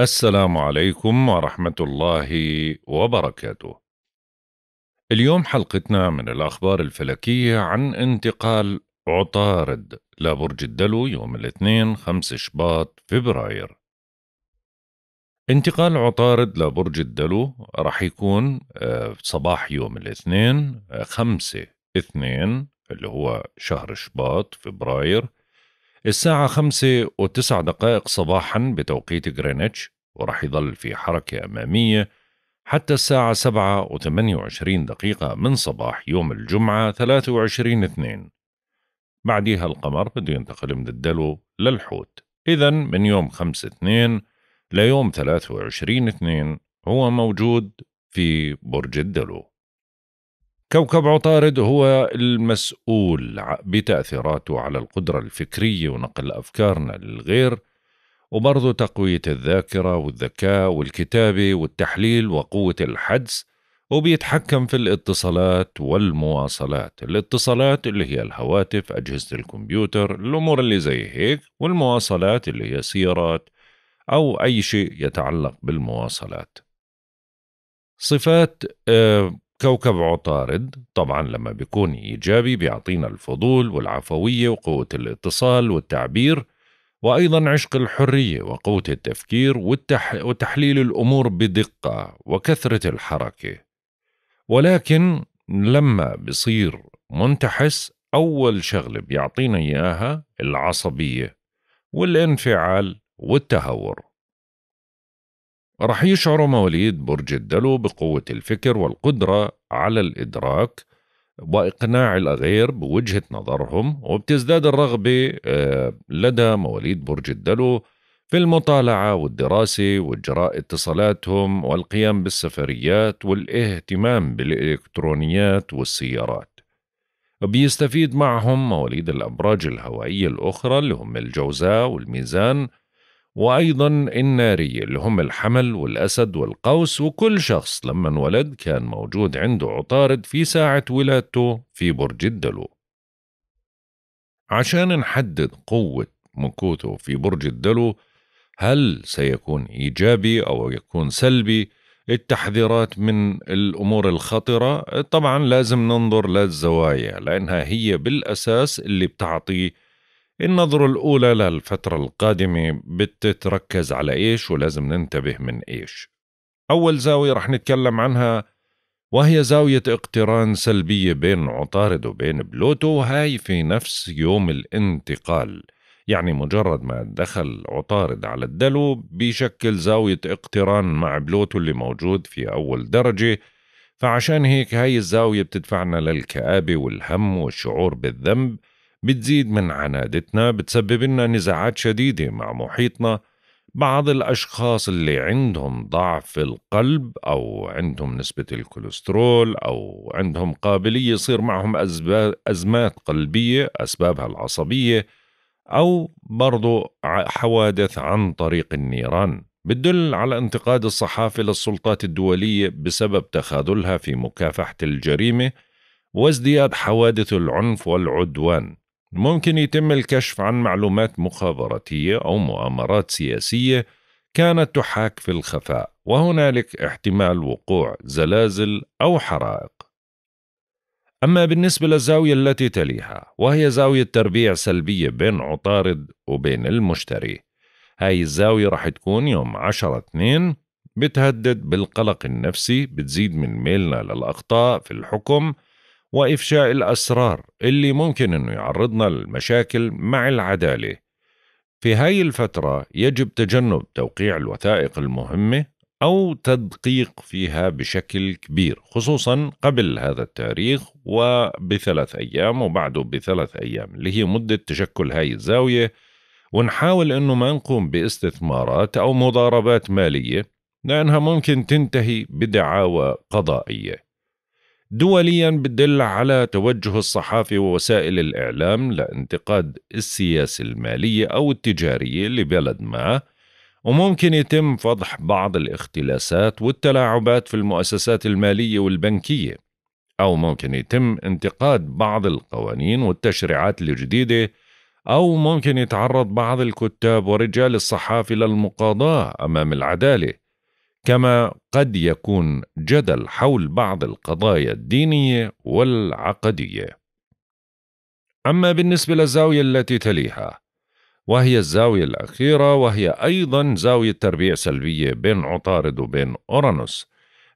السلام عليكم ورحمة الله وبركاته. اليوم حلقتنا من الأخبار الفلكية عن انتقال عطارد لبرج الدلو يوم الاثنين 5 شباط فبراير. انتقال عطارد لبرج الدلو راح يكون آه، صباح يوم الاثنين 5 آه، 2 اللي هو شهر شباط فبراير الساعة خمسة وتسع دقائق صباحا بتوقيت غرينتش ورح يظل في حركة أمامية حتى الساعة سبعة وثمانية وعشرين دقيقة من صباح يوم الجمعة ثلاثة وعشرين اثنين بعديها القمر بده ينتقل من الدلو للحوت إذا من يوم خمسة اثنين ليوم ثلاثة وعشرين اثنين هو موجود في برج الدلو كوكب عطارد هو المسؤول بتأثيراته على القدرة الفكرية ونقل أفكارنا للغير وبرضه تقوية الذاكرة والذكاء والكتابة والتحليل وقوة الحدس وبيتحكم في الاتصالات والمواصلات الاتصالات اللي هي الهواتف أجهزة الكمبيوتر الأمور اللي زي هيك والمواصلات اللي هي سيارات أو أي شيء يتعلق بالمواصلات صفات آه، كوكب عطارد طبعا لما بيكون إيجابي بيعطينا الفضول والعفوية وقوة الاتصال والتعبير وأيضا عشق الحرية وقوة التفكير والتح... وتحليل الأمور بدقة وكثرة الحركة ولكن لما بصير منتحس أول شغلة بيعطينا إياها العصبية والانفعال والتهور رح يشعر مواليد برج الدلو بقوة الفكر والقدرة على الإدراك وإقناع الغير بوجهة نظرهم وبتزداد الرغبة آه، لدى مواليد برج الدلو في المطالعة والدراسة وإجراء اتصالاتهم والقيام بالسفريات والاهتمام بالإلكترونيات والسيارات بيستفيد معهم مواليد الأبراج الهوائية الأخرى اللي هم الجوزاء والميزان وأيضا الناري اللي هم الحمل والأسد والقوس وكل شخص لما انولد كان موجود عنده عطارد في ساعة ولادته في برج الدلو عشان نحدد قوة مكوثه في برج الدلو هل سيكون إيجابي أو يكون سلبي التحذيرات من الأمور الخطرة طبعا لازم ننظر للزوايا لأنها هي بالأساس اللي بتعطي النظرة الأولى للفترة القادمة بتتركز على إيش ولازم ننتبه من إيش أول زاوية رح نتكلم عنها وهي زاوية اقتران سلبية بين عطارد وبين بلوتو هاي في نفس يوم الانتقال يعني مجرد ما دخل عطارد على الدلو بيشكل زاوية اقتران مع بلوتو اللي موجود في أول درجة فعشان هيك هاي الزاوية بتدفعنا للكآبة والهم والشعور بالذنب بتزيد من عنادتنا بتسبب لنا نزاعات شديدة مع محيطنا بعض الأشخاص اللي عندهم ضعف القلب أو عندهم نسبة الكوليسترول أو عندهم قابلية يصير معهم أزمات قلبية أسبابها العصبية أو برضو حوادث عن طريق النيران بتدل على انتقاد الصحافة للسلطات الدولية بسبب تخاذلها في مكافحة الجريمة وازدياد حوادث العنف والعدوان ممكن يتم الكشف عن معلومات مخابراتية أو مؤامرات سياسية كانت تحاك في الخفاء وهنالك احتمال وقوع زلازل أو حرائق أما بالنسبة للزاوية التي تليها وهي زاوية تربيع سلبية بين عطارد وبين المشتري هاي الزاوية راح تكون يوم 10 2 بتهدد بالقلق النفسي بتزيد من ميلنا للأخطاء في الحكم وإفشاء الأسرار اللي ممكن أنه يعرضنا لمشاكل مع العدالة في هاي الفترة يجب تجنب توقيع الوثائق المهمة أو تدقيق فيها بشكل كبير خصوصا قبل هذا التاريخ وبثلاث أيام وبعده بثلاث أيام اللي هي مدة تشكل هاي الزاوية ونحاول أنه ما نقوم باستثمارات أو مضاربات مالية لأنها ممكن تنتهي بدعاوى قضائية دوليا بتدل على توجه الصحافة ووسائل الإعلام لانتقاد السياسة المالية أو التجارية لبلد ما وممكن يتم فضح بعض الاختلاسات والتلاعبات في المؤسسات المالية والبنكية أو ممكن يتم انتقاد بعض القوانين والتشريعات الجديدة أو ممكن يتعرض بعض الكتاب ورجال الصحافة للمقاضاة أمام العدالة كما قد يكون جدل حول بعض القضايا الدينيه والعقديه اما بالنسبه للزاويه التي تليها وهي الزاويه الاخيره وهي ايضا زاويه تربيع سلبيه بين عطارد وبين اورانوس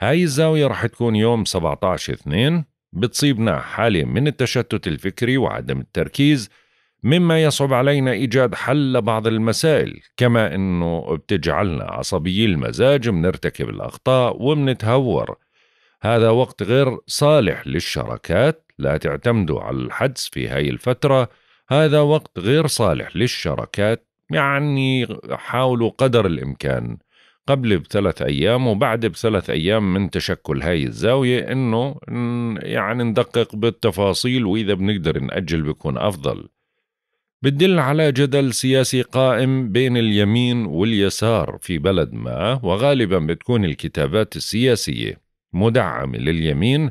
هاي الزاويه رح تكون يوم 17 2 بتصيبنا حاله من التشتت الفكري وعدم التركيز مما يصعب علينا ايجاد حل لبعض المسائل كما انه بتجعلنا عصبيي المزاج بنرتكب الاخطاء وبنتهور هذا وقت غير صالح للشركات لا تعتمدوا على الحدس في هاي الفترة هذا وقت غير صالح للشركات يعني حاولوا قدر الإمكان قبل بثلاث أيام وبعد بثلاث أيام من تشكل هاي الزاوية إنه يعني ندقق بالتفاصيل وإذا بنقدر نأجل بيكون أفضل بتدل على جدل سياسي قائم بين اليمين واليسار في بلد ما وغالبا بتكون الكتابات السياسية مدعمة لليمين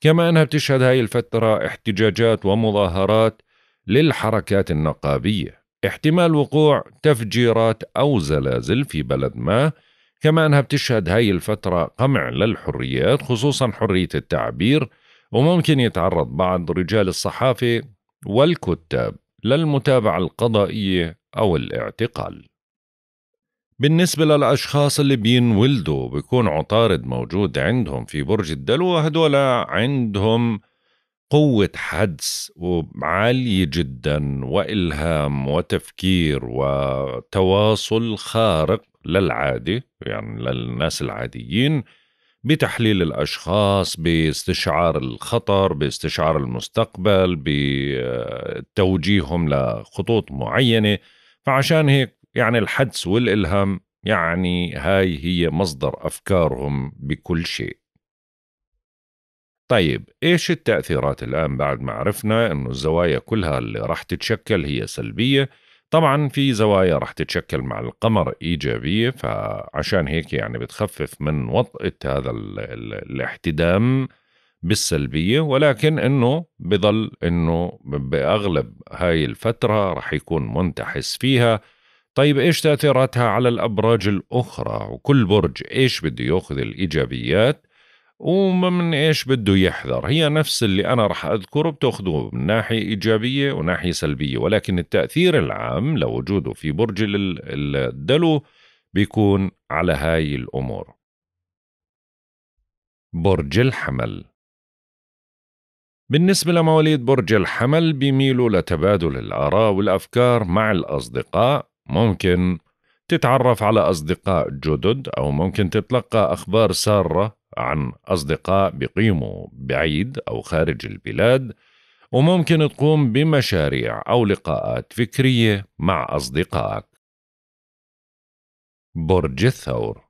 كما أنها بتشهد هاي الفترة احتجاجات ومظاهرات للحركات النقابية احتمال وقوع تفجيرات أو زلازل في بلد ما كما أنها بتشهد هاي الفترة قمع للحريات خصوصا حرية التعبير وممكن يتعرض بعض رجال الصحافة والكتاب للمتابعة القضائية أو الاعتقال بالنسبة للأشخاص اللي بينولدوا بيكون عطارد موجود عندهم في برج الدلو هدول عندهم قوة حدس عالية جدا وإلهام وتفكير وتواصل خارق للعادة يعني للناس العاديين بتحليل الاشخاص باستشعار الخطر باستشعار المستقبل بتوجيههم لخطوط معينه فعشان هيك يعني الحدس والالهام يعني هاي هي مصدر افكارهم بكل شيء طيب ايش التاثيرات الان بعد ما عرفنا انه الزوايا كلها اللي راح تتشكل هي سلبيه طبعا في زوايا رح تتشكل مع القمر إيجابية فعشان هيك يعني بتخفف من وطأة هذا الاحتدام بالسلبية ولكن أنه بضل أنه بأغلب هاي الفترة رح يكون منتحس فيها طيب إيش تأثيراتها على الأبراج الأخرى وكل برج إيش بده يأخذ الإيجابيات ومن ايش بده يحذر هي نفس اللي انا رح اذكره بتاخذوه من ناحيه ايجابيه وناحيه سلبيه ولكن التاثير العام لوجوده في برج الدلو بيكون على هاي الامور برج الحمل بالنسبة لمواليد برج الحمل بيميلوا لتبادل الآراء والأفكار مع الأصدقاء ممكن تتعرف على أصدقاء جدد أو ممكن تتلقى أخبار سارة عن أصدقاء بقيموا بعيد أو خارج البلاد وممكن تقوم بمشاريع أو لقاءات فكرية مع أصدقائك برج الثور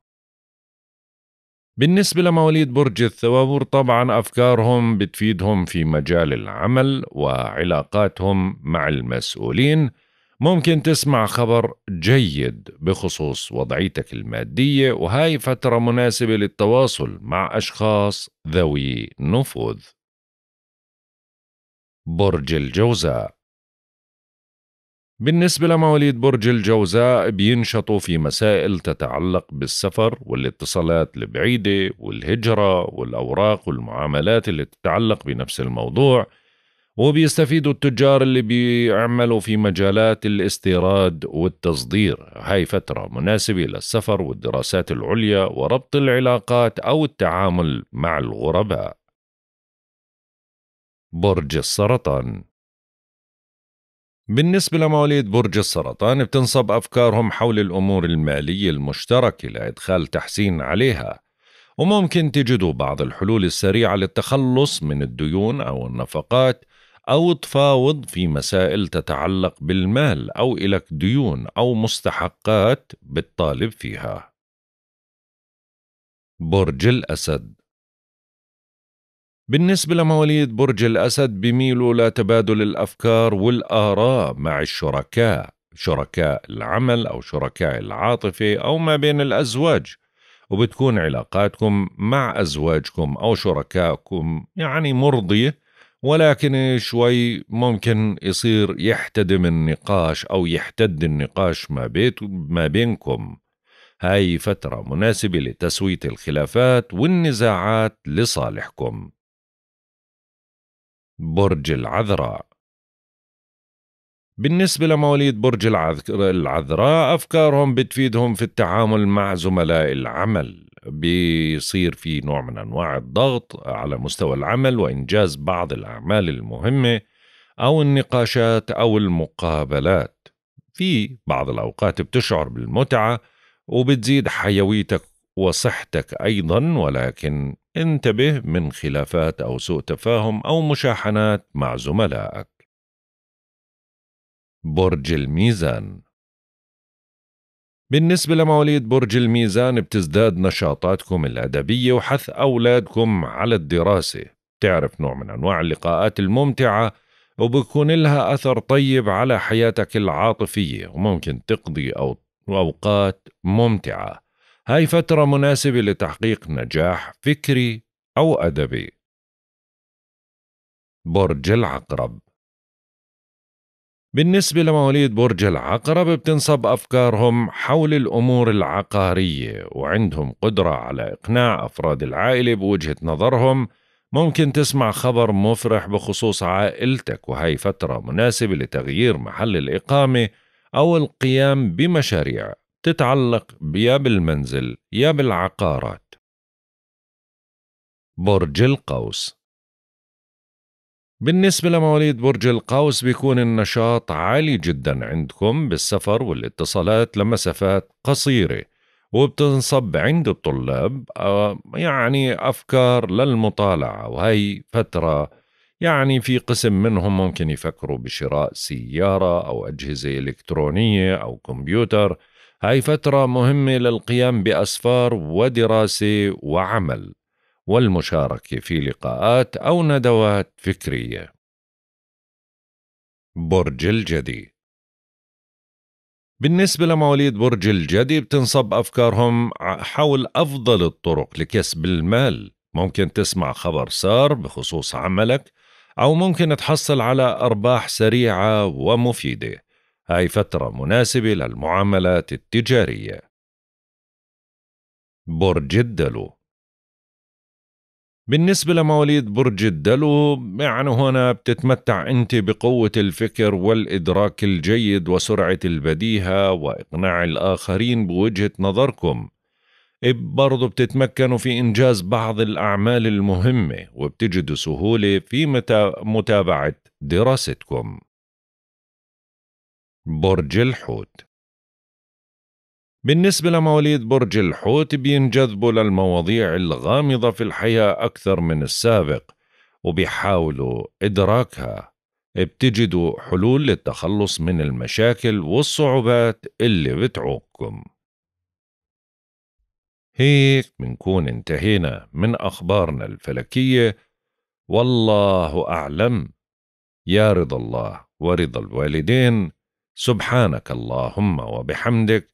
بالنسبة لمواليد برج الثوابور طبعا أفكارهم بتفيدهم في مجال العمل وعلاقاتهم مع المسؤولين ممكن تسمع خبر جيد بخصوص وضعيتك المادية وهاي فترة مناسبة للتواصل مع أشخاص ذوي نفوذ برج الجوزاء بالنسبة لمواليد برج الجوزاء بينشطوا في مسائل تتعلق بالسفر والاتصالات البعيدة والهجرة والأوراق والمعاملات اللي تتعلق بنفس الموضوع وبيستفيدوا التجار اللي بيعملوا في مجالات الاستيراد والتصدير هاي فترة مناسبة للسفر والدراسات العليا وربط العلاقات أو التعامل مع الغرباء برج السرطان بالنسبة لمواليد برج السرطان بتنصب أفكارهم حول الأمور المالية المشتركة لإدخال تحسين عليها وممكن تجدوا بعض الحلول السريعة للتخلص من الديون أو النفقات أو تفاوض في مسائل تتعلق بالمال أو إلك ديون أو مستحقات بتطالب فيها برج الأسد بالنسبة لمواليد برج الأسد بميلوا لتبادل الأفكار والآراء مع الشركاء شركاء العمل أو شركاء العاطفة أو ما بين الأزواج وبتكون علاقاتكم مع أزواجكم أو شركائكم يعني مرضية ولكن شوي ممكن يصير يحتدم النقاش أو يحتد النقاش ما, بيت ما بينكم هاي فترة مناسبة لتسوية الخلافات والنزاعات لصالحكم برج العذراء بالنسبة لمواليد برج العذراء أفكارهم بتفيدهم في التعامل مع زملاء العمل بيصير في نوع من انواع الضغط على مستوى العمل وانجاز بعض الاعمال المهمه او النقاشات او المقابلات في بعض الاوقات بتشعر بالمتعه وبتزيد حيويتك وصحتك ايضا ولكن انتبه من خلافات او سوء تفاهم او مشاحنات مع زملائك برج الميزان بالنسبة لمواليد برج الميزان بتزداد نشاطاتكم الأدبية وحث أولادكم على الدراسة بتعرف نوع من أنواع اللقاءات الممتعة وبكون لها أثر طيب على حياتك العاطفية وممكن تقضي أو أوقات ممتعة هاي فترة مناسبة لتحقيق نجاح فكري أو أدبي برج العقرب بالنسبة لمواليد برج العقرب بتنصب أفكارهم حول الأمور العقارية وعندهم قدرة على إقناع أفراد العائلة بوجهة نظرهم ممكن تسمع خبر مفرح بخصوص عائلتك وهي فترة مناسبة لتغيير محل الإقامة أو القيام بمشاريع تتعلق يا بالمنزل يا بالعقارات برج القوس بالنسبة لمواليد برج القوس بيكون النشاط عالي جدا عندكم بالسفر والاتصالات لمسافات قصيرة وبتنصب عند الطلاب آه، يعني أفكار للمطالعة وهي فترة يعني في قسم منهم ممكن يفكروا بشراء سيارة أو أجهزة إلكترونية أو كمبيوتر هاي فترة مهمة للقيام بأسفار ودراسة وعمل والمشاركة في لقاءات أو ندوات فكرية. برج الجدي بالنسبة لمواليد برج الجدي بتنصب أفكارهم حول أفضل الطرق لكسب المال ممكن تسمع خبر سار بخصوص عملك أو ممكن تحصل على أرباح سريعة ومفيدة هاي فترة مناسبة للمعاملات التجارية برج الدلو بالنسبة لمواليد برج الدلو يعني هنا بتتمتع أنت بقوة الفكر والإدراك الجيد وسرعة البديهة وإقناع الآخرين بوجهة نظركم برضو بتتمكنوا في إنجاز بعض الأعمال المهمة وبتجدوا سهولة في متابعة دراستكم برج الحوت بالنسبة لمواليد برج الحوت بينجذبوا للمواضيع الغامضة في الحياة أكثر من السابق وبيحاولوا إدراكها بتجدوا حلول للتخلص من المشاكل والصعوبات اللي بتعوقكم هيك بنكون انتهينا من أخبارنا الفلكية والله أعلم يا رضا الله ورضا الوالدين سبحانك اللهم وبحمدك